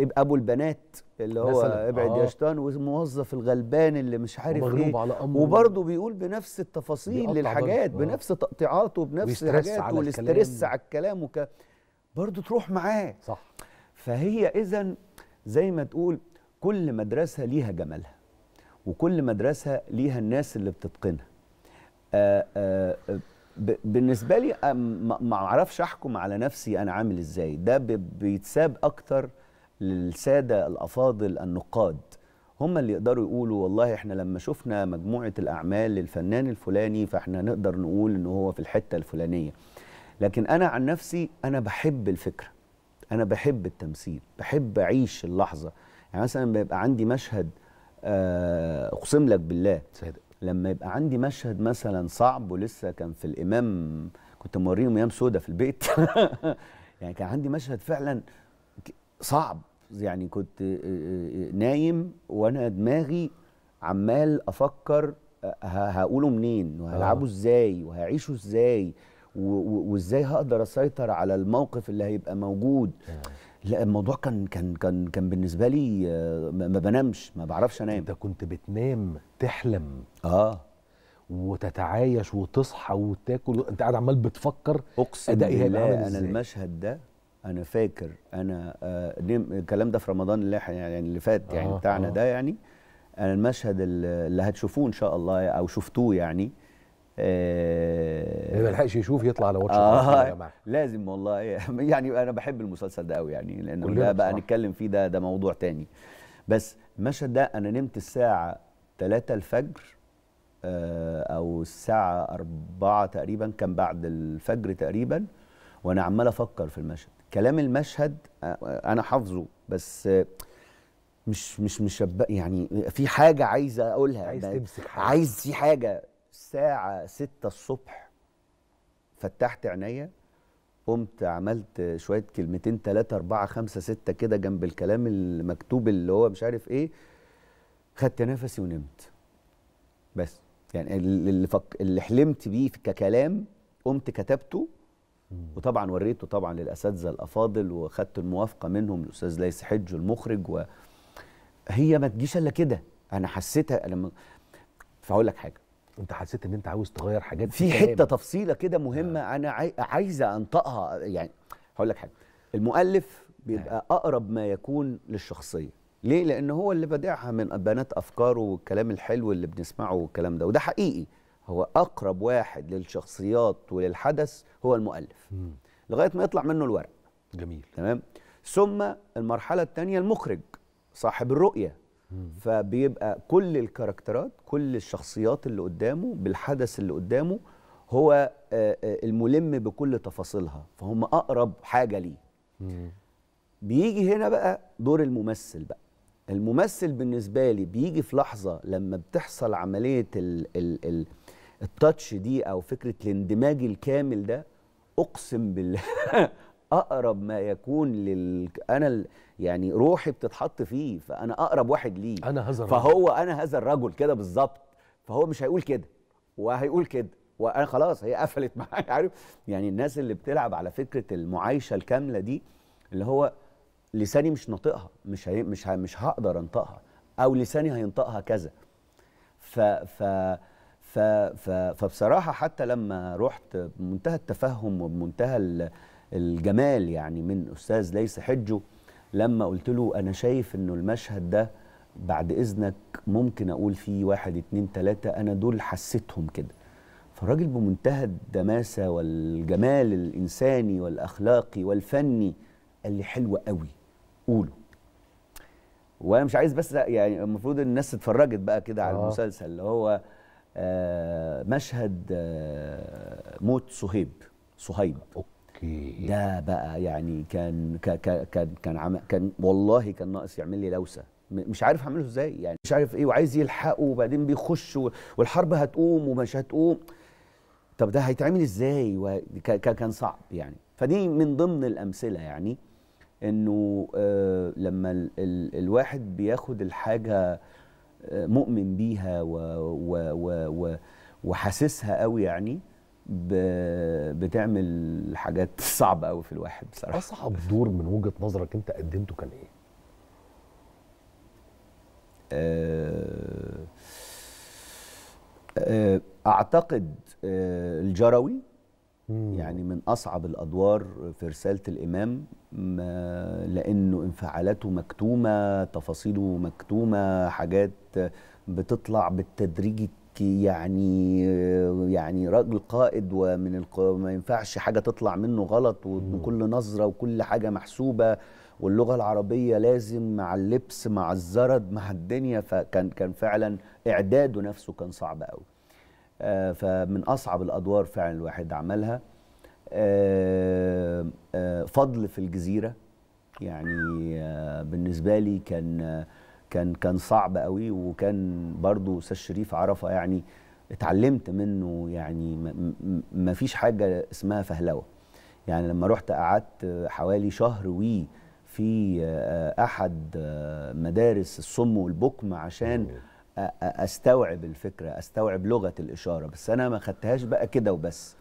S1: ابو البنات اللي هو ابعد آه. يا شيطان والموظف الغلبان اللي مش عارف ايه على وبرضه بيقول بنفس التفاصيل للحاجات برضه. آه. بنفس تقطيعاته بنفس الحاجات والاسترس على الكلام وك برضه تروح معاه صح فهي اذا زي ما تقول كل مدرسه ليها جمالها وكل مدرسه ليها الناس اللي بتتقنها آآ آه، آآ آه، بالنسبه لي ما اعرفش احكم على نفسي انا عامل ازاي ده بيتساب اكتر للساده الافاضل النقاد هم اللي يقدروا يقولوا والله احنا لما شفنا مجموعه الاعمال للفنان الفلاني فاحنا نقدر نقول ان هو في الحته الفلانيه لكن انا عن نفسي انا بحب الفكره انا بحب التمثيل بحب اعيش اللحظه يعني مثلا بيبقى عندي مشهد آه، اقسم لك بالله صادق لما يبقى عندي مشهد مثلا صعب ولسه كان في الامام كنت موريهم ايام سودا في البيت يعني كان عندي مشهد فعلا صعب يعني كنت نايم وانا دماغي عمال افكر هقوله منين وهلعبه آه. ازاي وهعيشه ازاي وازاي هقدر اسيطر على الموقف اللي هيبقى موجود آه. لا الموضوع كان كان كان كان بالنسبه لي آه، ما بنامش ما بعرفش انام انت كنت بتنام تحلم اه وتتعايش وتصحى وتاكل انت قاعد عمال بتفكر اقسم بالله انا المشهد ده انا فاكر انا آه الكلام ده في رمضان اللي يعني اللي فات يعني آه بتاعنا آه. ده يعني انا المشهد اللي هتشوفوه ان شاء الله او شفتوه يعني آه ما لحقش يشوف يطلع على واتش آه لازم والله يعني انا بحب المسلسل ده قوي يعني لان ده بقى نتكلم فيه ده ده موضوع تاني بس المشهد ده انا نمت الساعه 3 الفجر آه، او الساعه 4 تقريبا كان بعد الفجر تقريبا وانا عمال افكر في المشهد كلام المشهد آه، انا حافظه بس مش مش مش يعني في حاجه عايز اقولها عايز تمسك حاجه عايز في حاجه الساعة ستة الصبح فتحت عينيا قمت عملت شوية كلمتين تلاتة أربعة خمسة ستة كده جنب الكلام المكتوب اللي هو مش عارف إيه خدت نفسي ونمت بس يعني اللي, فك... اللي حلمت بيه ككلام قمت كتبته وطبعا وريته طبعا للاساتذه الافاضل وخدت الموافقه منهم الاستاذ ليس حج المخرج وهي هي ما تجيش الا كده انا حسيتها لما فهقول لك حاجه انت حسيت ان انت عاوز تغير حاجات في حته تفصيله كده مهمه آه. انا عاي... عايزه انطقها يعني هقول لك حاجه المؤلف بيبقى آه. اقرب ما يكون للشخصيه ليه لان هو اللي بادعها من بنات افكاره والكلام الحلو اللي بنسمعه والكلام ده وده حقيقي هو اقرب واحد للشخصيات وللحدث هو المؤلف م. لغايه ما يطلع منه الورق جميل تمام ثم المرحله الثانيه المخرج صاحب الرؤيه فبيبقى كل الكاركترات كل الشخصيات اللي قدامه بالحدث اللي قدامه هو آه، آه، الملم بكل تفاصيلها فهم اقرب حاجه ليه بيجي هنا بقى دور الممثل بقى الممثل بالنسبه لي بيجي في لحظه لما بتحصل عمليه ال ال ال التاتش دي او فكره الاندماج الكامل ده اقسم بالله اقرب ما يكون لل انا ال... يعني روحي بتتحط فيه فانا اقرب واحد ليه انا هذا الرجل. فهو انا هذا الرجل كده بالظبط فهو مش هيقول كده وهيقول كده وانا خلاص هي قفلت معايا عارف يعني الناس اللي بتلعب على فكره المعايشه الكامله دي اللي هو لساني مش ناطقها مش هي مش ه... مش هقدر انطقها او لساني هينطقها كذا ف ف ف فبصراحه حتى لما رحت بمنتهى التفهم وبمنتهى الجمال يعني من أستاذ ليس حجه لما قلت له أنا شايف أنه المشهد ده بعد إذنك ممكن أقول فيه واحد اتنين تلاتة أنا دول حسيتهم كده فالراجل بمنتهى الدماسة والجمال الإنساني والأخلاقي والفني قال لي حلوة قوي قوله وانا مش عايز بس يعني المفروض الناس اتفرجت بقى كده على آه. المسلسل اللي هو آه مشهد آه موت صهيب صهيب أوكي. اوكي إيه. ده بقى يعني كان كان كان عم كان والله كان ناقص يعمل لي لوسه مش عارف اعمله ازاي يعني مش عارف ايه وعايز يلحقه وبعدين بيخش والحرب هتقوم ومش هتقوم طب ده هيتعمل ازاي كان صعب يعني فدي من ضمن الامثله يعني انه آه، لما الواحد بياخد الحاجه آه، مؤمن بيها وحاسسها قوي يعني بتعمل حاجات صعبه قوي في الواحد بصراحه اصعب دور من وجهه نظرك انت قدمته كان ايه آه، آه، اعتقد آه، الجروي يعني من اصعب الادوار في رساله الامام لانه انفعالاته مكتومه تفاصيله مكتومه حاجات بتطلع بالتدريج يعني يعني راجل قائد ومن ما ينفعش حاجه تطلع منه غلط وكل نظره وكل حاجه محسوبه واللغه العربيه لازم مع اللبس مع الزرد مع الدنيا فكان كان فعلا اعداده نفسه كان صعب قوي آه فمن اصعب الادوار فعلا الواحد عملها آه آه فضل في الجزيره يعني آه، بالنسبه لي كان كان كان صعب قوي وكان برضو استاذ شريف عرفه يعني اتعلمت منه يعني ما فيش حاجه اسمها فهلوه يعني لما رحت قعدت حوالي شهر وي في احد مدارس الصم والبكم عشان استوعب الفكره استوعب لغه الاشاره بس انا ما خدتهاش بقى كده وبس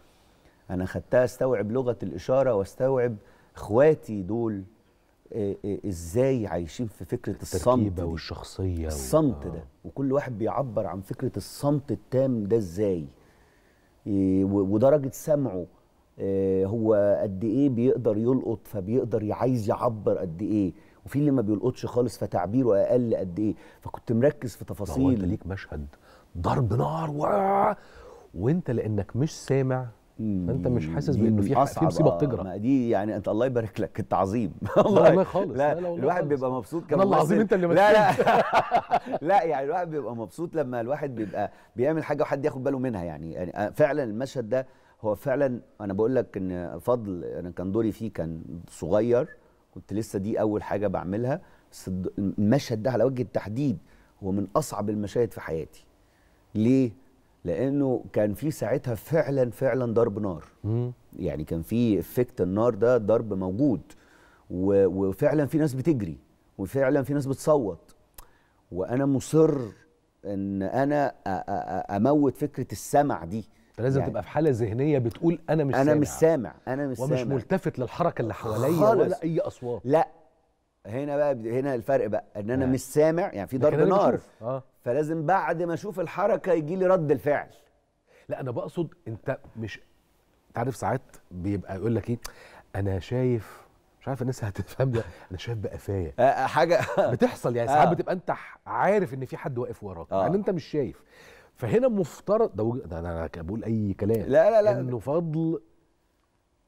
S1: انا خدتها استوعب لغه الاشاره واستوعب اخواتي دول آه، آه، ازاي عايشين في فكره الصمت والشخصيه الصمت آه. ده وكل واحد بيعبر عن فكره الصمت التام ده ازاي ودرجه سمعه هو قد ايه بيقدر يلقط فبيقدر عايز يعبر قد ايه وفي اللي ما بيلقطش خالص فتعبيره اقل قد ايه فكنت مركز في تفاصيل هو انت ليك مشهد ضرب نار و...
S2: وانت لانك مش سامع فانت مش حاسس بانه في حاجه في مصيبه بتجرى ما دي يعني انت الله
S1: يبارك لك انت عظيم والله خالص لا, لا, لا الواحد بيبقى مبسوط كمان الله العظيم انت اللي لا لا لا يعني الواحد بيبقى مبسوط لما الواحد بيبقى بيعمل حاجه وحد ياخد باله منها يعني, يعني آه، فعلا المشهد ده هو فعلا انا بقول لك ان فضل انا كان دوري فيه كان صغير كنت لسه دي اول حاجه بعملها بس المشهد ده على وجه التحديد هو من اصعب المشاهد في حياتي ليه لانه كان في ساعتها فعلا فعلا ضرب نار مم. يعني كان في افكت النار ده ضرب موجود وفعلا في ناس بتجري وفعلا في ناس بتصوت وانا مصر ان انا اموت فكره السمع دي انت لازم يعني تبقى في حاله ذهنيه بتقول انا مش انا سامع. مش سامع انا مش ومش سامع ومش ملتفت للحركه اللي حواليا ولا اي اصوات لا هنا بقى هنا الفرق بقى ان انا آه. مش سامع يعني في ضرب نار آه. فلازم بعد ما اشوف الحركه يجي لي رد الفعل لا
S2: انا بقصد انت مش تعرف ساعات بيبقى يقول لك ايه انا شايف مش عارف الناس هتفهم ده انا شايف بقفايا آه،, آه حاجه بتحصل يعني ساعات آه. بتبقى انت عارف ان في حد واقف وراك آه. يعني انت مش شايف فهنا مفترض ده انا بقول اي كلام لا لا لا انه فضل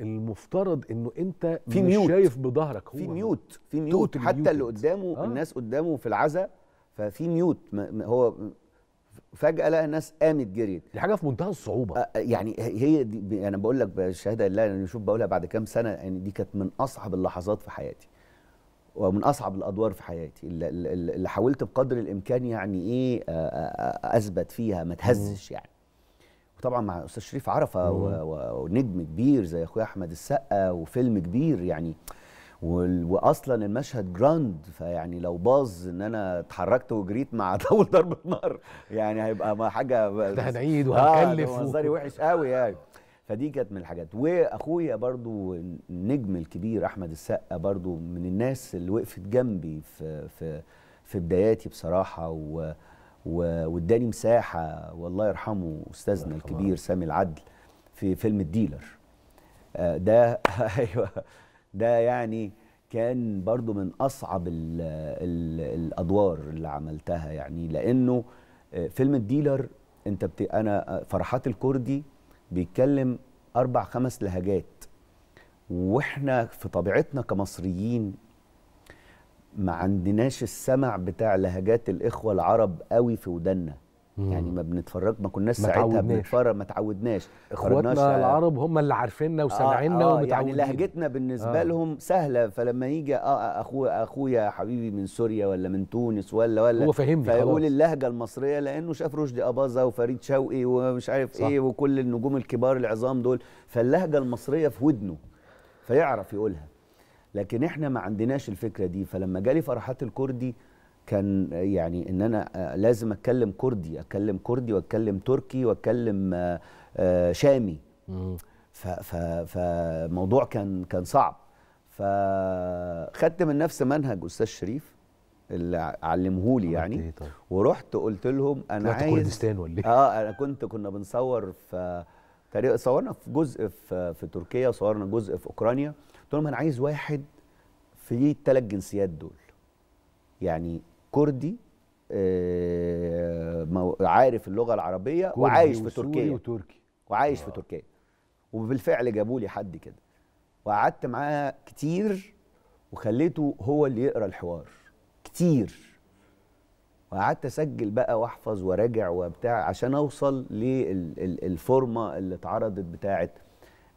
S2: المفترض انه انت في مش ميوت. شايف
S1: بظهرك هو في ميوت في ميوت حتى ميوت. اللي قدامه آه. الناس قدامه في العزاء ففي ميوت ما هو فجاه لقى الناس قامت جريت دي حاجه في منتهى الصعوبه آه, آه، يعني هي دي يعني انا بقول لك بالشهاده لله انا يعني شوف بقولها بعد كام سنه يعني دي كانت من اصعب اللحظات في حياتي ومن اصعب الادوار في حياتي اللي, اللي حاولت بقدر الامكان يعني ايه آه، آه، اثبت فيها ما تهزش يعني وطبعا مع استاذ شريف عرفه ونجم كبير زي اخويا احمد السقا وفيلم كبير يعني واصلا المشهد جراند فيعني لو باظ ان انا اتحركت وجريت مع اول ضربه نار يعني هيبقى حاجه ده هنعيد آه، وهنكلف آه منظري وحش قوي يعني فدي كانت من الحاجات واخويا برضو النجم الكبير احمد السقا برضو من الناس اللي وقفت جنبي في في في بداياتي بصراحه و واداني مساحه والله يرحمه استاذنا الكبير سامي العدل في فيلم الديلر آه، ده ايوه ده يعني كان برضو من اصعب الـ الـ الادوار اللي عملتها يعني لانه آه، فيلم الديلر انت بت... انا آه، فرحات الكردي بيتكلم اربع خمس لهجات واحنا في طبيعتنا كمصريين ما عندناش السمع بتاع لهجات الاخوه العرب قوي في ودنا يعني ما بنتفرج ما كناش ساعتها بنتفرج ما تعودناش اخواتنا العرب
S2: هم اللي عارفيننا آه، وسامعيننا آه آه ومتعودين يعني لهجتنا بالنسبه آه
S1: لهم سهله فلما يجي اه, آه، اخو اخويا حبيبي من سوريا ولا من تونس ولا ولا هو فاهمني فيقول اللهجه المصريه لانه شاف رشدي اباظه وفريد شوقي ومش عارف صح. ايه وكل النجوم الكبار العظام دول فاللهجه المصريه في ودنه فيعرف يقولها لكن احنا ما عندناش الفكره دي فلما جالي فرحات الكردي كان يعني ان انا آه، لازم اتكلم كردي اتكلم كردي واتكلم تركي واتكلم آه، آه، شامي فموضوع كان كان صعب فخدت من نفس منهج استاذ شريف اللي علمهولي يعني إيه طيب؟ ورحت قلت لهم انا عايز كردستان ولا إيه؟ اه انا كنت كنا بنصور في صورنا في جزء في في تركيا وصورنا جزء في اوكرانيا قلت لهم انا عايز واحد في الثلاث جنسيات دول يعني كردي آه عارف اللغه العربيه وعايش في تركيا وتركي وعايش في آه. تركيا وبالفعل جابوا لي حد كده وقعدت معاه كتير وخليته هو اللي يقرا الحوار كتير وقعدت اسجل بقى واحفظ وراجع وبتاع عشان اوصل للفورمه اللي اتعرضت بتاعه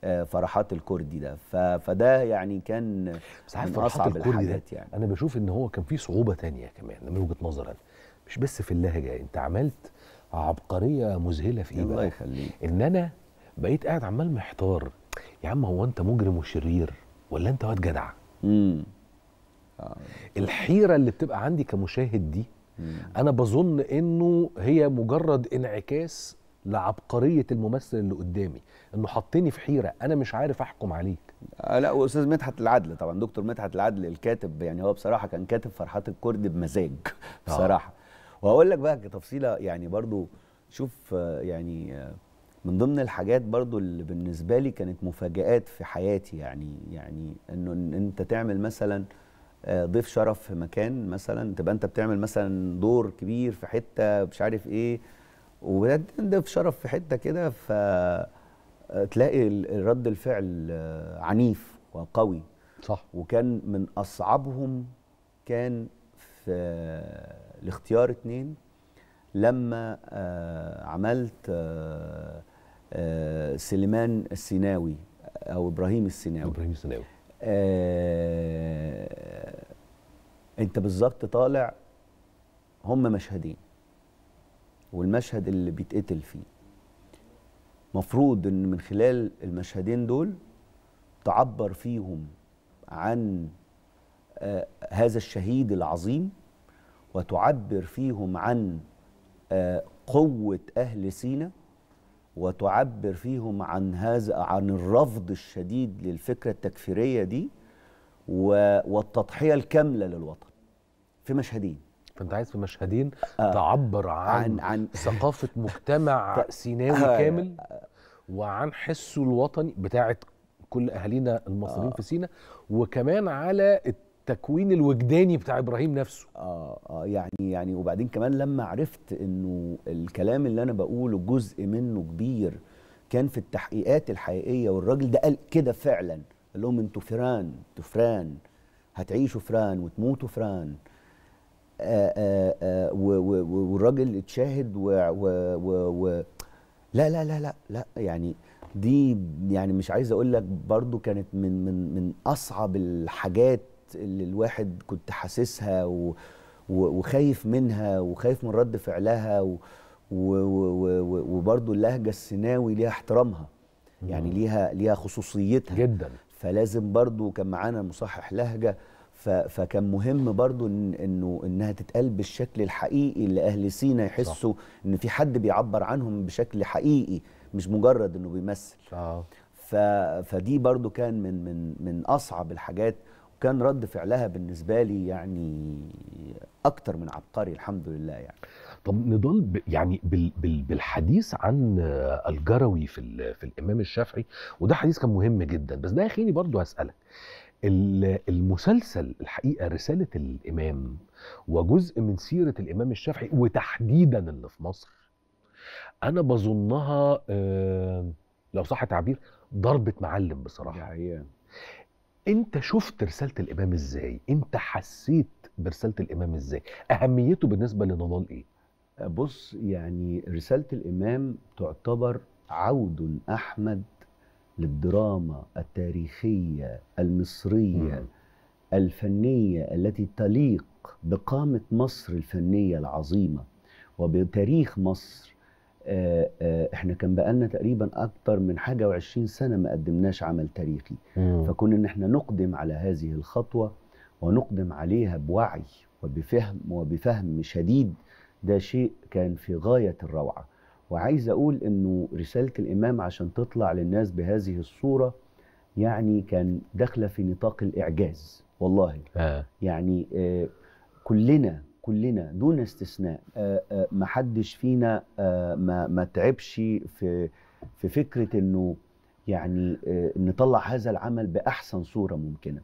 S1: آه، فرحات الكردي ده فده يعني كان بس عارف فرحات الكردي ده يعني.
S2: انا بشوف ان هو كان في صعوبه تانية كمان من وجهه نظري مش بس في اللهجه انت عملت عبقريه مذهله في ايه الله بقى يخليك ان انا بقيت قاعد عمال محتار يا عم هو انت مجرم وشرير ولا انت واد جدع امم الحيره اللي بتبقى عندي كمشاهد دي مم. انا بظن انه هي مجرد انعكاس لعبقريه الممثل
S1: اللي قدامي انه حطني في حيره انا مش عارف احكم عليك آه، لا واستاذ مدحت العدل طبعا دكتور مدحت العدل الكاتب يعني هو بصراحه كان كاتب فرحات الكرد بمزاج آه. بصراحه آه. وهقول لك بقى تفصيله يعني برضو شوف آه، يعني من ضمن الحاجات برضو اللي بالنسبه لي كانت مفاجات في حياتي يعني يعني انه إن انت تعمل مثلا ضيف شرف في مكان مثلا تبقى انت بتعمل مثلا دور كبير في حته مش عارف ايه وده في شرف في حته كده فتلاقي رد الفعل آه، عنيف وقوي صح وكان من اصعبهم كان في الاختيار اتنين لما آه، عملت آه، سليمان السيناوي او ابراهيم السيناوي ابراهيم السيناوي آه انت بالظبط طالع هم مشهدين والمشهد اللي بيتقتل فيه مفروض ان من خلال المشهدين دول تعبر فيهم عن آه هذا الشهيد العظيم وتعبر فيهم عن آه قوة أهل سينا وتعبر فيهم عن هذا عن الرفض الشديد للفكرة التكفيرية دي والتضحية الكاملة للوطن في مشهدين فانت عايز في
S2: مشهدين آه. تعبر عن, عن, عن ثقافه مجتمع سيناوي آه. كامل وعن حسه الوطني بتاعه كل اهالينا المصريين آه. في سينا
S1: وكمان على التكوين الوجداني بتاع ابراهيم نفسه اه اه يعني يعني وبعدين كمان لما عرفت انه الكلام اللي انا بقوله جزء منه كبير كان في التحقيقات الحقيقيه والراجل ده قال كده فعلا قال لهم انتوا فران انتوا فران هتعيشوا فران وتموتوا فران والراجل اتشاهد و, و, و, و لا لا لا لا لا يعني دي يعني مش عايز اقول لك برضو كانت من من من اصعب الحاجات اللي الواحد كنت حاسسها وخايف منها وخايف من رد فعلها وبرضو اللهجه السيناوي ليها احترامها يعني ليها ليها خصوصيتها جدا فلازم برضو كان معانا مصحح لهجه فكان مهم برضو إن انه انها تتقال بالشكل الحقيقي اللي اهل سينا يحسوا ان في حد بيعبر عنهم بشكل حقيقي مش مجرد انه بيمثل آه. فدي برضو كان من من من اصعب الحاجات وكان رد فعلها بالنسبه لي يعني اكتر من عبقري الحمد لله يعني طب نضل ب يعني بال بال بالحديث عن الجروي
S2: في في الامام الشافعي وده حديث كان مهم جدا بس ده يخليني برضو هسالك المسلسل الحقيقه رساله الامام وجزء من سيره الامام الشافعي وتحديدا اللي في مصر انا بظنها لو صح تعبير ضربه معلم بصراحه يعني. انت شفت رساله الامام ازاي انت حسيت برساله الامام ازاي اهميته بالنسبه
S1: لنضال ايه بص يعني رساله الامام تعتبر عود احمد للدراما التاريخيه المصريه الفنيه التي تليق بقامه مصر الفنيه العظيمه وبتاريخ مصر آه، آه، احنا كان بقالنا تقريبا اكتر من حاجه وعشرين سنه ما قدمناش عمل تاريخي مم. ان احنا نقدم على هذه الخطوه ونقدم عليها بوعي وبفهم وبفهم شديد ده شيء كان في غايه الروعه وعايز اقول انه رساله الامام عشان تطلع للناس بهذه الصوره يعني كان داخله في نطاق الاعجاز والله آه. يعني آه كلنا كلنا دون استثناء آه آه ما حدش فينا آه ما ما تعبش في في فكره انه يعني آه نطلع هذا العمل باحسن صوره ممكنه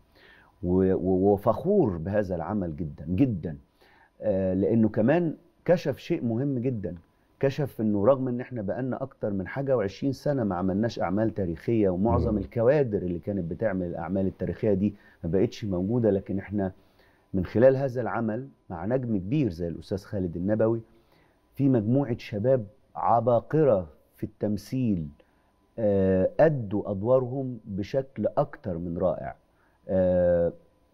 S1: وفخور بهذا العمل جدا جدا آه لانه كمان كشف شيء مهم جدا كشف انه رغم ان احنا بقالنا اكتر من حاجه و20 سنه ما عملناش اعمال تاريخيه ومعظم الكوادر اللي كانت بتعمل الاعمال التاريخيه دي ما بقتش موجوده لكن احنا من خلال هذا العمل مع نجم كبير زي الاستاذ خالد النبوي في مجموعه شباب عباقره في التمثيل آه، أدوا أدوارهم بشكل أكتر من رائع آه،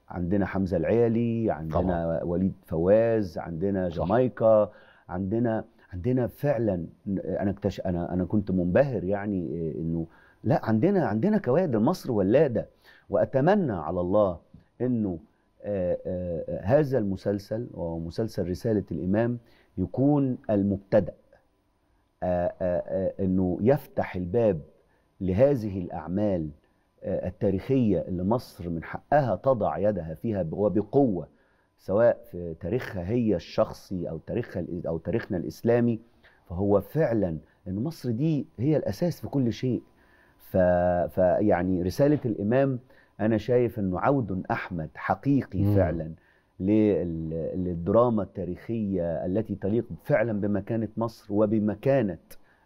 S1: عندنا حمزة العيالي عندنا طبعا. وليد فواز عندنا جامايكا عندنا عندنا فعلا انا اكتش... انا انا كنت منبهر يعني آه، انه لا عندنا عندنا كوادر مصر ولاده واتمنى على الله انه آه، آه، هذا المسلسل ومسلسل رساله الامام يكون المبتدا انه يفتح الباب لهذه الاعمال التاريخيه اللي مصر من حقها تضع يدها فيها وبقوه سواء في تاريخها هي الشخصي او تاريخها او تاريخنا الاسلامي فهو فعلا ان مصر دي هي الاساس في كل شيء فيعني رساله الامام انا شايف انه عود احمد حقيقي مم. فعلا للدراما التاريخيه التي تليق فعلا بمكانه مصر وبمكانه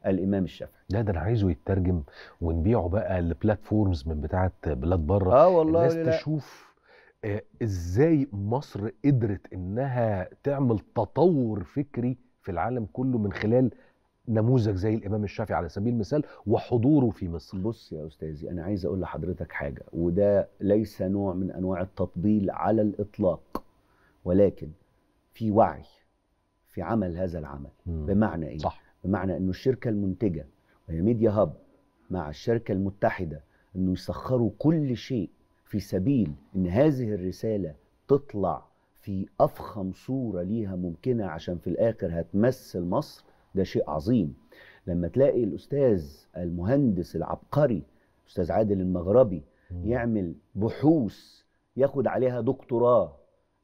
S1: الامام الشافعي لا ده انا عايزه
S2: يترجم ونبيعه بقى لبلاتفورمز من بتاعه بلاد بره اه والله الناس لا. تشوف آه، ازاي مصر قدرت انها تعمل تطور فكري في العالم كله من خلال نموذج زي الامام الشافعي على سبيل المثال
S1: وحضوره في مصر بص يا استاذي انا عايز اقول لحضرتك حاجه وده ليس نوع من انواع التطبيل على الاطلاق ولكن في وعي في عمل هذا العمل مم. بمعنى ايه صح. بمعنى انه الشركه المنتجه وهي ميديا هاب مع الشركه المتحده انه يسخروا كل شيء في سبيل ان هذه الرساله تطلع في افخم صوره ليها ممكنه عشان في الاخر هتمثل مصر ده شيء عظيم لما تلاقي الاستاذ المهندس العبقري استاذ عادل المغربي يعمل بحوث ياخد عليها دكتوراه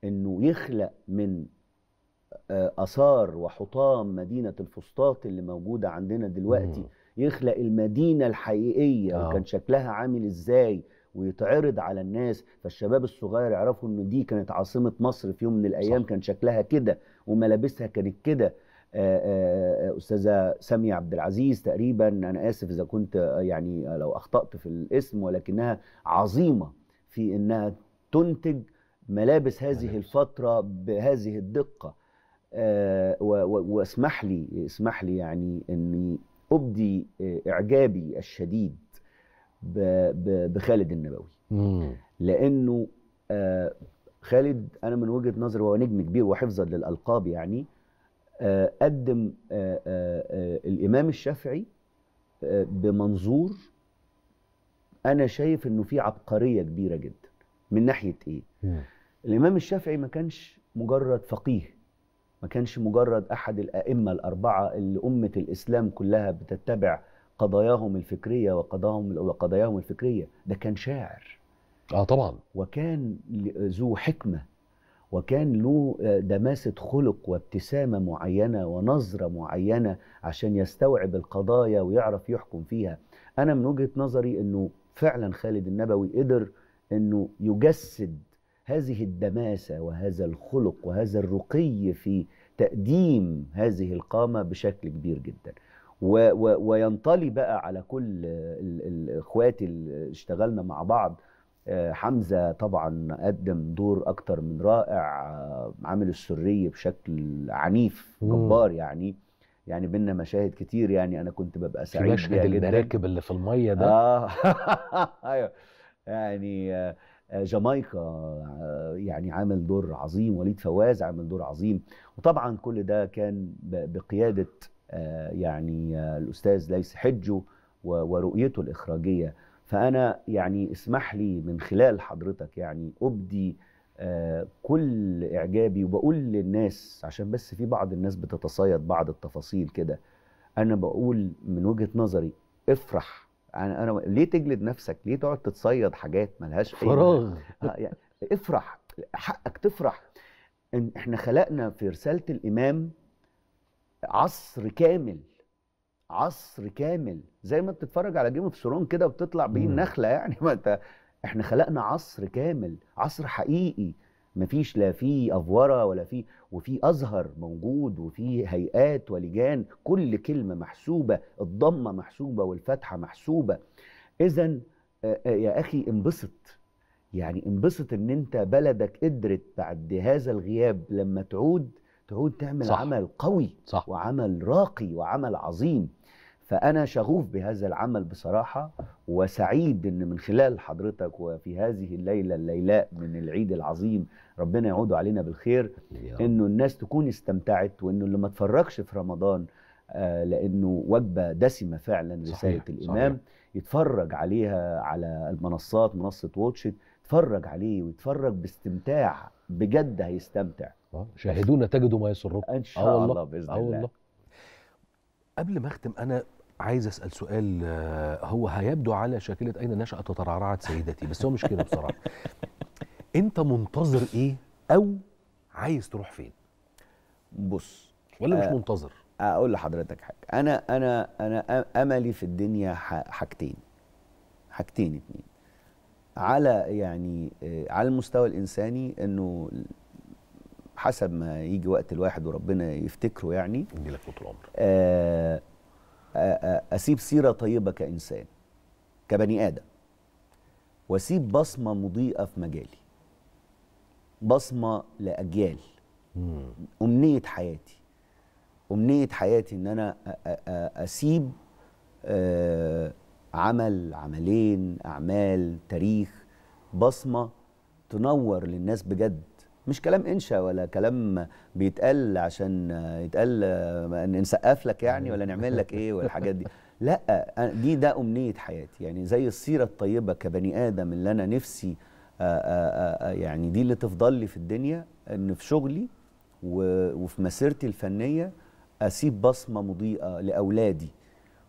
S1: انه يخلق من آه، اثار وحطام مدينه الفسطاط اللي موجوده عندنا دلوقتي يخلق المدينه الحقيقيه آه. وكان شكلها عامل ازاي ويتعرض على الناس فالشباب الصغير يعرفوا ان دي كانت عاصمه مصر في يوم من الايام صح. كان شكلها كده وملابسها كانت كده آه، آه، آه، استاذه ساميه عبد العزيز تقريبا انا اسف اذا كنت يعني لو اخطات في الاسم ولكنها عظيمه في انها تنتج ملابس هذه ملابس. الفتره بهذه الدقه واسمح لي اسمح لي يعني اني ابدي اعجابي الشديد بخالد النبوي لانه آه خالد انا من وجهه نظري هو نجم كبير وحفظا للالقاب يعني آه قدم آه،, آه آه الامام الشافعي آه بمنظور انا شايف انه في عبقريه كبيره جدا من ناحيه ايه مم. الامام الشافعي ما كانش مجرد فقيه ما كانش مجرد احد الائمه الاربعه اللي امه الاسلام كلها بتتبع قضاياهم الفكريه وقضاهم وقضاياهم الفكريه ده كان شاعر اه طبعا وكان ذو حكمه وكان له آه، دماسه خلق وابتسامه معينه ونظره معينه عشان يستوعب القضايا ويعرف يحكم فيها انا من وجهه نظري انه فعلا خالد النبوي قدر انه يجسد هذه الدماسه وهذا الخلق وهذا الرقي في تقديم هذه القامه بشكل كبير جدا و و وينطلي بقى على كل الاخوات اللي اشتغلنا مع بعض آه، حمزه طبعا قدم دور اكتر من رائع آه، عامل السريه بشكل عنيف جبار يعني يعني بينا مشاهد كتير يعني انا كنت ببقى سعيد مشهد المراكب اللي في الميه ده اه ايوه يعني آه، جامايكا يعني عامل دور عظيم وليد فواز عامل دور عظيم وطبعا كل ده كان بقياده آه، يعني آه، الاستاذ ليس حجه ورؤيته الاخراجيه فانا يعني اسمح لي من خلال حضرتك يعني ابدي آه، كل اعجابي وبقول للناس عشان بس في بعض الناس بتتصيد بعض التفاصيل كده انا بقول من وجهه نظري افرح انا انا ليه تجلد نفسك ليه تقعد تتصيد حاجات ملهاش فراغ يعني افرح حقك تفرح إن احنا خلقنا في رساله الامام عصر كامل عصر كامل زي ما بتتفرج على جيم اوف ثرون كده وبتطلع بيه النخله يعني ما انت احنا خلقنا عصر كامل عصر حقيقي مفيش لا في افوره ولا في وفي ازهر موجود وفي هيئات ولجان كل كلمه محسوبه الضمه محسوبه والفتحه محسوبه اذا آه، آه، يا اخي انبسط يعني انبسط ان انت بلدك قدرت بعد هذا الغياب لما تعود تعود تعمل صح. عمل قوي صح. وعمل راقي وعمل عظيم فأنا شغوف بهذا العمل بصراحة وسعيد أن من خلال حضرتك وفي هذه الليلة الليلاء من العيد العظيم ربنا يعود علينا بالخير أنه الناس تكون استمتعت وأنه اللي ما اتفرجش في رمضان آه، لأنه وجبة دسمة فعلا رسالة صحيح. الإمام صحيح. يتفرج عليها على المنصات منصة واتشت يتفرج عليه ويتفرج باستمتاع بجد هيستمتع شاهدونا تجدوا ما يسركم ان شاء آه الله, الله باذن آه الله. الله
S2: قبل ما اختم انا عايز اسال سؤال آه، هو هيبدو على شاكله اين نشات ترعرعت سيدتي بس هو مش كده بصراحه انت منتظر ايه او عايز تروح فين
S1: بص ولا مش منتظر اقول لحضرتك حاجه انا انا انا املي في الدنيا حاجتين حاجتين اتنين على يعني على المستوى الانساني انه حسب ما يجي وقت الواحد وربنا يفتكره يعني لك طول العمر آه، آه، آه، اسيب سيره طيبه كانسان كبني ادم واسيب بصمه مضيئه في مجالي بصمه لاجيال مم. امنيه حياتي امنيه حياتي ان انا اسيب عمل عملين اعمال تاريخ بصمه تنور للناس بجد مش كلام انشا ولا كلام بيتقال عشان يتقال نسقف لك يعني ولا نعمل لك ايه والحاجات دي لا دي ده امنيه حياتي يعني زي السيره الطيبه كبني ادم اللي انا نفسي آه، آه، آه، يعني دي اللي تفضل لي في الدنيا ان في شغلي وفي مسيرتي الفنيه اسيب بصمه مضيئه لاولادي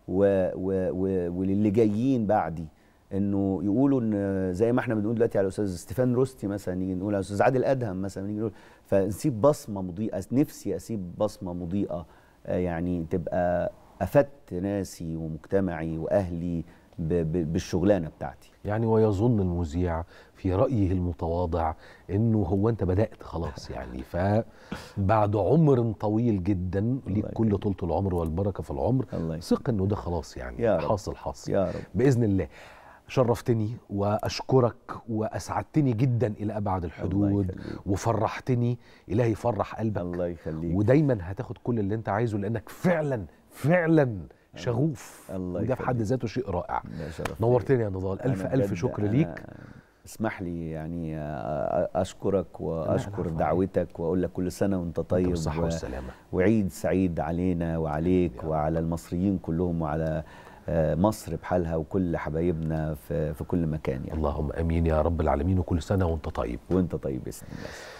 S1: وللي جايين بعدي انه يقولوا ان زي ما احنا بنقول دلوقتي على الاستاذ ستيفان روستي مثلا نيجي نقول على الاستاذ عادل ادهم مثلا نيجي نقول فنسيب بصمه مضيئه نفسي اسيب بصمه مضيئه آه، يعني تبقى افدت ناسي ومجتمعي واهلي بالشغلانه بتاعتي يعني ويظن المذيع في رايه المتواضع
S2: انه هو انت بدات خلاص يعني فبعد عمر طويل جدا ليك كل طولة العمر والبركه في العمر ثق انه ده خلاص يعني حاصل حاصل باذن الله شرفتني واشكرك واسعدتني جدا الى ابعد الحدود وفرحتني الهي فرح قلبك الله يخليك ودايما هتاخد كل اللي انت عايزه لانك فعلا فعلا شغوف الله وده في حد ذاته شيء
S1: رائع نورتني يا نضال الف الف شكر ليك اسمح لي يعني اشكرك واشكر دعوتك واقول لك كل سنه وانت طيب والسلامه وعيد سعيد علينا وعليك وعلى المصريين كلهم وعلى آه، مصر بحالها وكل حبايبنا في, كل مكان يعني. اللهم امين يا رب العالمين وكل سنه وانت طيب وانت طيب يا الله